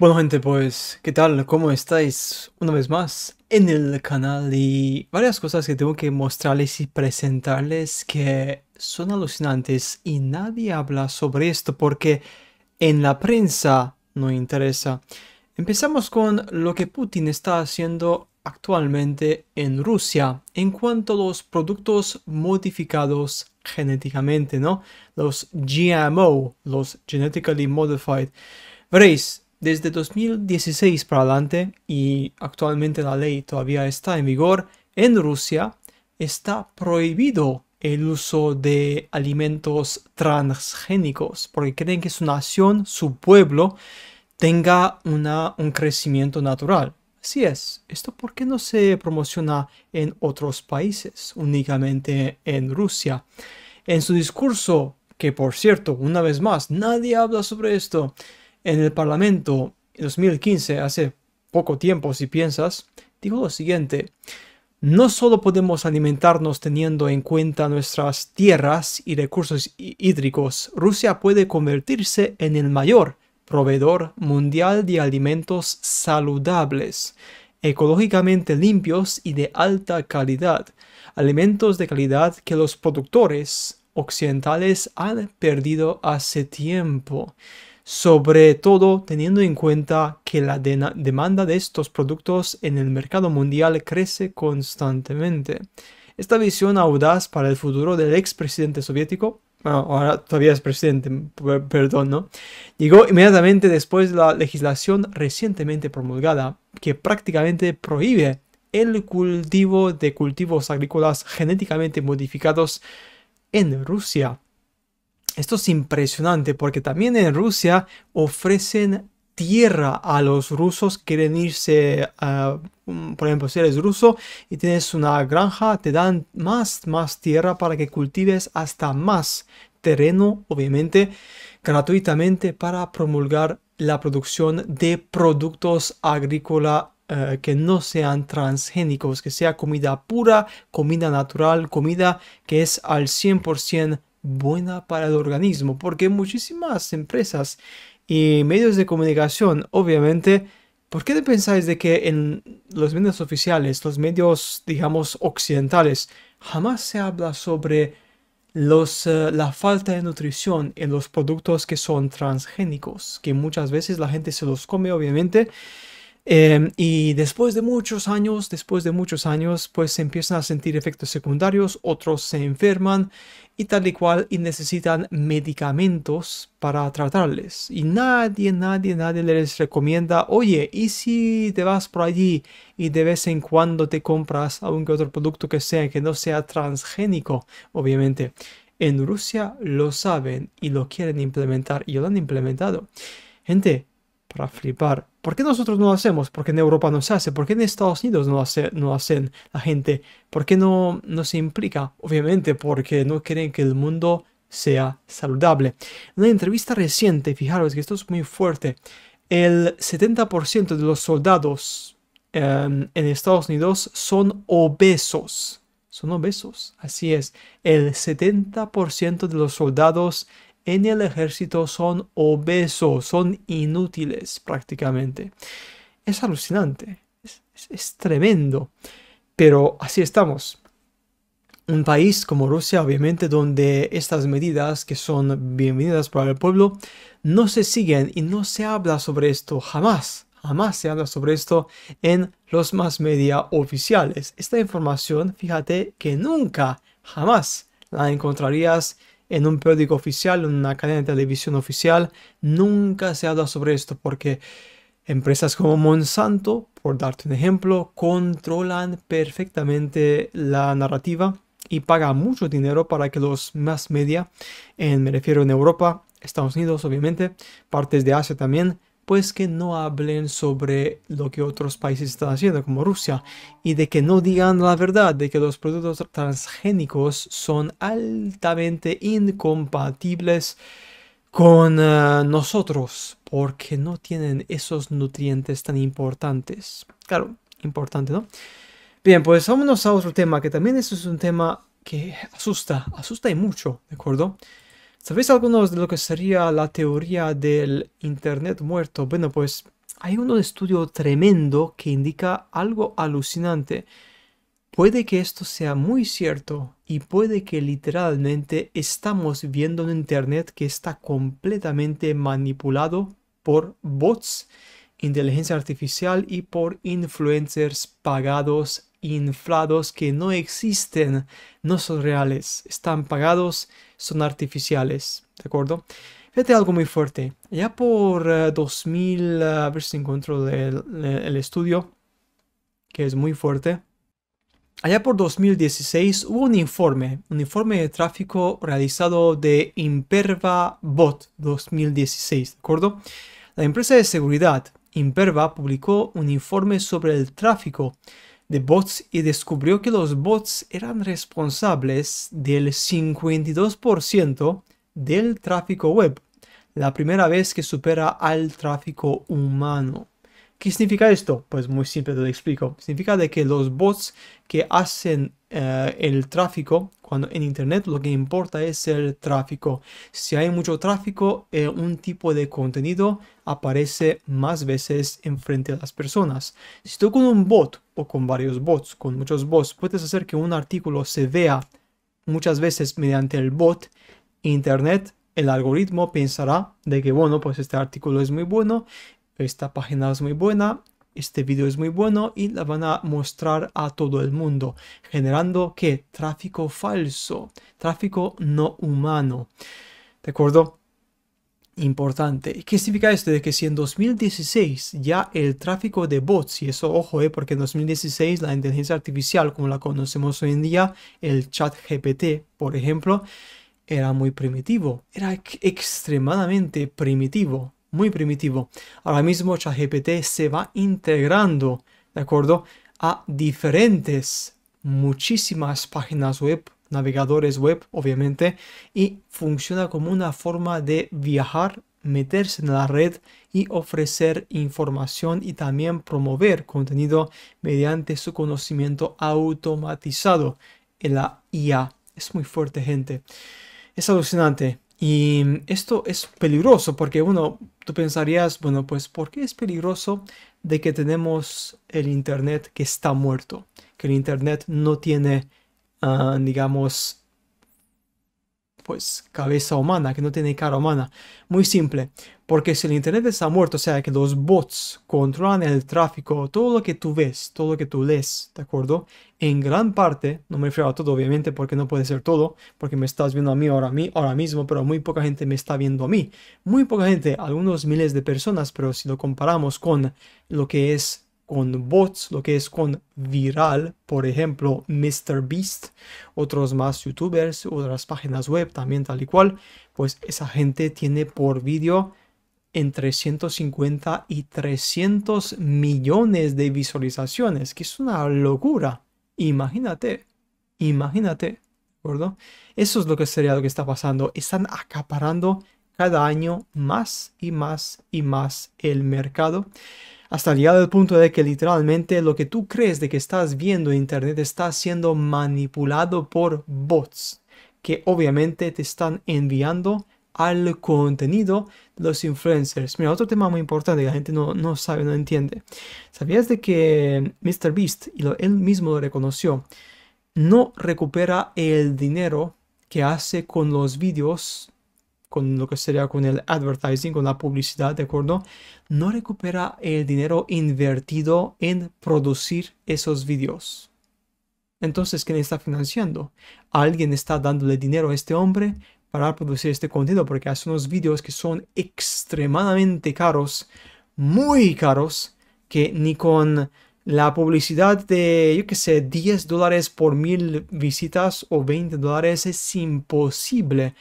Bueno gente, pues, ¿qué tal? ¿Cómo estáis? Una vez más en el canal y varias cosas que tengo que mostrarles y presentarles que son alucinantes y nadie habla sobre esto porque en la prensa no interesa. Empezamos con lo que Putin está haciendo actualmente en Rusia en cuanto a los productos modificados genéticamente, ¿no? Los GMO, los Genetically Modified. Veréis, desde 2016 para adelante, y actualmente la ley todavía está en vigor, en Rusia está prohibido el uso de alimentos transgénicos, porque creen que su nación, su pueblo, tenga una, un crecimiento natural. Así es, esto por qué no se promociona en otros países, únicamente en Rusia. En su discurso, que por cierto, una vez más, nadie habla sobre esto, en el Parlamento en 2015, hace poco tiempo si piensas, dijo lo siguiente. No solo podemos alimentarnos teniendo en cuenta nuestras tierras y recursos hídricos, Rusia puede convertirse en el mayor proveedor mundial de alimentos saludables, ecológicamente limpios y de alta calidad, alimentos de calidad que los productores occidentales han perdido hace tiempo sobre todo teniendo en cuenta que la demanda de estos productos en el mercado mundial crece constantemente. Esta visión audaz para el futuro del expresidente soviético, ah, ahora todavía es presidente, perdón, ¿no? Llegó inmediatamente después de la legislación recientemente promulgada que prácticamente prohíbe el cultivo de cultivos agrícolas genéticamente modificados en Rusia. Esto es impresionante porque también en Rusia ofrecen tierra a los rusos quieren irse, mm, por ejemplo, si eres ruso y tienes una granja, te dan más, más tierra para que cultives hasta más terreno, obviamente, gratuitamente para promulgar la producción de productos agrícola eh, que no sean transgénicos, que sea comida pura, comida natural, comida que es al 100% buena para el organismo, porque muchísimas empresas y medios de comunicación, obviamente, ¿por qué pensáis de que en los medios oficiales, los medios, digamos, occidentales, jamás se habla sobre los, eh, la falta de nutrición en los productos que son transgénicos, que muchas veces la gente se los come, obviamente, Em, y después de muchos años, después de muchos años, pues empiezan a sentir efectos secundarios, otros se enferman y tal y cual y necesitan medicamentos para tratarles. Y nadie, nadie, nadie les recomienda, oye, ¿y si te vas por allí y de vez en cuando te compras algún otro producto que sea, que no sea transgénico, obviamente? En Rusia lo saben y lo quieren implementar y lo han implementado. Gente, para flipar. ¿Por qué nosotros no lo hacemos? ¿Por qué en Europa no se hace? ¿Por qué en Estados Unidos no, lo no hacen la gente? ¿Por qué no, no se implica? Obviamente porque no quieren que el mundo sea saludable. En una entrevista reciente, fijaros que esto es muy fuerte, el 70% de los soldados em, en Estados Unidos son obesos. Son obesos, así es. El 70% de los soldados en el ejército son obesos, son inútiles prácticamente. Es alucinante, es, tremendo, pero así estamos. Un país como Rusia, obviamente, donde estas medidas que son bienvenidas para el pueblo, no se siguen y no se habla sobre esto jamás. Jamás se habla sobre esto en los más media oficiales. Esta información, fíjate que nunca, jamás la encontrarías en un periódico oficial, en una cadena de televisión oficial. Nunca se habla sobre esto porque empresas como Monsanto, por darte un ejemplo, controlan perfectamente la narrativa y pagan mucho dinero para que los más media, en, me refiero en Europa, Estados Unidos obviamente, partes de Asia también, pues que no hablen sobre lo que otros países están haciendo, como Rusia, y de que no digan la verdad, de que los productos transgénicos son altamente incompatibles con eh, nosotros, porque no tienen esos nutrientes tan importantes. Claro, importante, ¿no? Bien, pues vámonos a otro tema, que también eso es un tema que asusta, asusta y mucho, ¿de acuerdo? ¿Sabéis algunos de lo que sería la teoría del Internet muerto? Bueno, pues hay un estudio tremendo que indica algo alucinante. Puede que esto sea muy cierto y puede que literalmente estamos viendo un Internet que está completamente manipulado por bots, inteligencia artificial y por influencers pagados, inflados, que no existen, no son reales, están pagados son artificiales, ¿de acuerdo? Fíjate algo muy fuerte. Ya por 2000, eh, eh, a ver si encuentro el, el, estudio, que es muy fuerte. Allá por 2016 hubo un informe, un informe de tráfico realizado de Imperva Bot 2016, ¿de acuerdo? La empresa de seguridad Imperva publicó un informe sobre el tráfico de bots y descubrió que los bots eran responsables del 52% del tráfico web, la primera vez que supera al tráfico humano. ¿Qué significa esto? Pues muy simple te lo explico. Significa de que los bots que hacen eh, el tráfico, cuando en Internet lo que importa es el tráfico. Si hay mucho tráfico, eh, un tipo de contenido aparece más veces enfrente de las personas. Si tú con un bot o con varios bots, con muchos bots, puedes hacer que un artículo se vea muchas veces mediante el bot, Internet el algoritmo pensará de que bueno, pues este artículo es muy bueno esta página es muy buena, este vídeo es muy bueno y la van a mostrar a todo el mundo, generando que tráfico falso, tráfico no humano. ¿De acuerdo? Importante. ¿Qué significa esto? De que si en 2016 ya el tráfico de bots, y eso ojo, eh, porque en 2016 la inteligencia artificial como la conocemos hoy en día, el chat GPT, por ejemplo, era muy primitivo, era extremadamente primitivo muy primitivo. Ahora mismo ChatGPT se va integrando, ¿de acuerdo? A diferentes, muchísimas páginas web, navegadores web, obviamente, y funciona como una forma de viajar, meterse en la red y ofrecer información y también promover contenido mediante su conocimiento automatizado en la IA. Es muy fuerte, gente. Es alucinante. Y esto es peligroso porque uno, tú pensarías, bueno, pues ¿por qué es peligroso de que tenemos el Internet que está muerto? Que el Internet no tiene, ah, digamos, pues cabeza humana, que no tiene cara humana. Muy simple, porque si el Internet está muerto, o sea, que los bots controlan el tráfico, todo lo que tú ves, todo lo que tú lees, ¿de acuerdo? En gran parte, no me refiero a todo, obviamente, porque no puede ser todo, porque me estás viendo a mí ahora, a mí ahora mismo, pero muy poca gente me está viendo a mí. Muy poca gente, algunos miles de personas, pero si lo comparamos con lo que es con bots, lo que es con viral, por ejemplo, MrBeast, otros más youtubers, otras páginas web también tal y cual, pues esa gente tiene por vídeo entre 150 y 300 millones de visualizaciones, que es una locura. Imagínate, imagínate, ¿de acuerdo? Eso es lo que sería lo que está pasando. Están acaparando cada año más y más y más el mercado hasta llegar al punto de que literalmente lo que tú crees de que estás viendo en internet está siendo manipulado por bots que obviamente te están enviando al contenido de los influencers. Mira, otro tema muy importante que la gente no, no sabe, no entiende. ¿Sabías de que MrBeast, y él mismo lo reconoció, no recupera el dinero que hace con los vídeos, con lo que sería con el advertising, con la publicidad, ¿de acuerdo? No recupera el dinero invertido en producir esos vídeos. Entonces, ¿quién está financiando? ¿Alguien está dándole dinero a este hombre para producir este contenido porque hace unos vídeos que son extremadamente caros, muy caros, que ni con la publicidad de, yo qué sé, 10 dólares por mil visitas o 20 dólares es imposible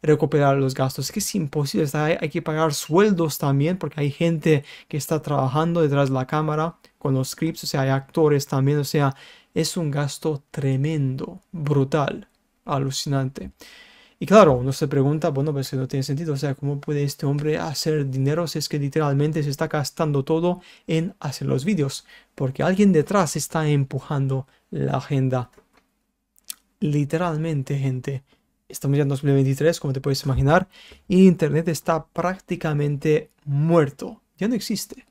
recuperar los gastos, que es imposible, hay, hay que pagar sueldos también porque hay gente que está trabajando detrás de la cámara con los scripts, o sea, hay actores también, o sea, es un gasto tremendo, brutal, alucinante. Y claro, uno se pregunta, bueno, pues no tiene sentido, o sea, ¿cómo puede este hombre hacer dinero si es que literalmente se está gastando todo en hacer los vídeos? Porque alguien detrás está empujando la agenda. Literalmente, gente. Estamos ya en 2023, como te puedes imaginar, y Internet está prácticamente muerto. Ya no existe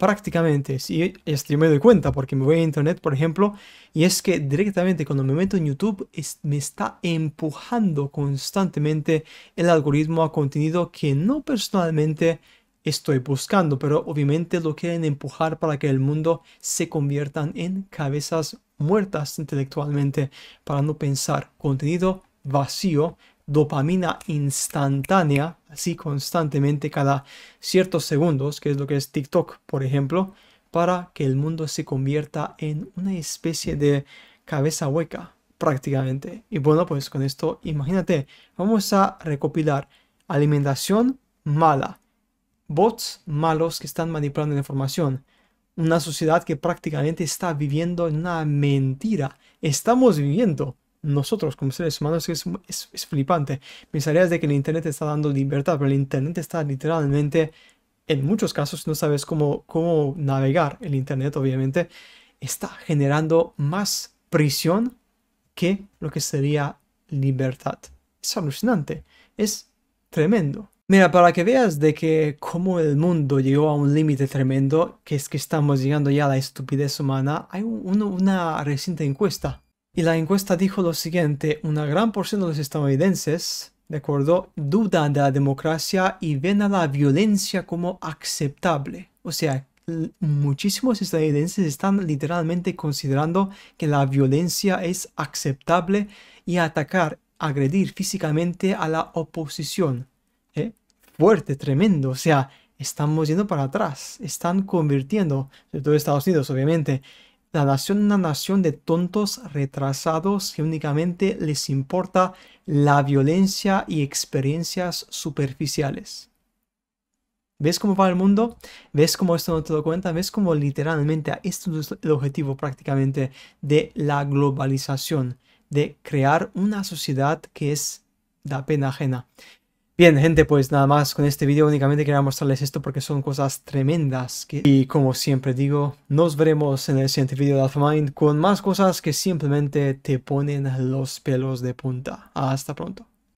prácticamente, si yo me doy cuenta porque me voy a internet, por ejemplo, y es que directamente cuando me meto en YouTube me está empujando constantemente el algoritmo a contenido que no personalmente estoy buscando, pero obviamente lo quieren empujar para que el mundo se conviertan en cabezas muertas intelectualmente para no pensar contenido vacío dopamina instantánea, así constantemente cada ciertos segundos, que es lo que es TikTok, por ejemplo, para que el mundo se convierta en una especie de cabeza hueca, prácticamente. Y bueno, pues con esto, imagínate, vamos a recopilar alimentación mala, bots malos que están manipulando la información, una sociedad que prácticamente está viviendo en una mentira. Estamos viviendo nosotros como seres humanos es, es, flipante. Pensarías de que el Internet está dando libertad, pero el Internet está literalmente, en muchos casos no sabes cómo, cómo navegar. El Internet obviamente está generando más prisión que lo que sería libertad. Es alucinante, es tremendo. Mira, para que veas de que cómo el mundo llegó a un límite tremendo, que es que estamos llegando ya a la estupidez humana, hay una reciente encuesta y la encuesta dijo lo siguiente, una gran porción de los estadounidenses, de acuerdo, dudan de la democracia y ven a la violencia como aceptable. O sea, muchísimos estadounidenses están literalmente considerando que la violencia es aceptable y atacar, agredir físicamente a la oposición. ¿Eh? Fuerte, tremendo. O sea, estamos yendo para atrás. Están convirtiendo, sobre todo Estados Unidos, obviamente, la nación una nación de tontos retrasados que únicamente les importa la violencia y experiencias superficiales. ¿Ves cómo va el mundo? ¿Ves cómo esto no te lo cuenta? ¿Ves cómo literalmente esto es el objetivo prácticamente de la globalización? De crear una sociedad que es la pena ajena. Bien, gente, pues nada más con este vídeo únicamente quería mostrarles esto porque son cosas tremendas y como siempre digo, nos veremos en el siguiente vídeo de AlphaMind con más cosas que simplemente te ponen los pelos de punta. Hasta pronto.